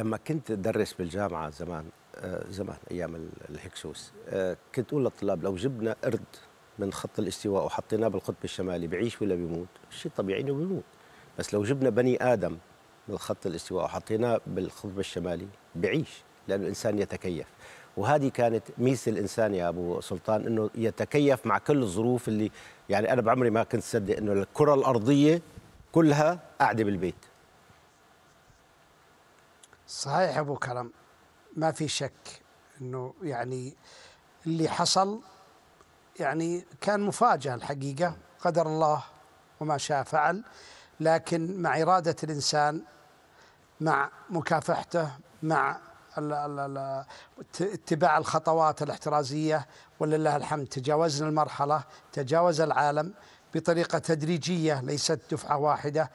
لما كنت ادرس بالجامعه زمان آه، زمان ايام الهكسوس آه، كنت اقول للطلاب لو جبنا قرد من خط الاستواء وحطيناه بالقطب الشمالي بعيش ولا بيموت؟ شيء طبيعي انه بيموت بس لو جبنا بني ادم من خط الاستواء وحطيناه بالقطب الشمالي بعيش لانه الانسان يتكيف وهذه كانت ميزه الانسان يا ابو سلطان انه يتكيف مع كل الظروف اللي يعني انا بعمري ما كنت صدق انه الكره الارضيه كلها قاعده بالبيت صحيح ابو كرم ما في شك انه يعني اللي حصل يعني كان مفاجاه الحقيقه قدر الله وما شاء فعل لكن مع اراده الانسان مع مكافحته مع اتباع الخطوات الاحترازيه ولله الحمد تجاوزنا المرحله تجاوز العالم بطريقه تدريجيه ليست دفعه واحده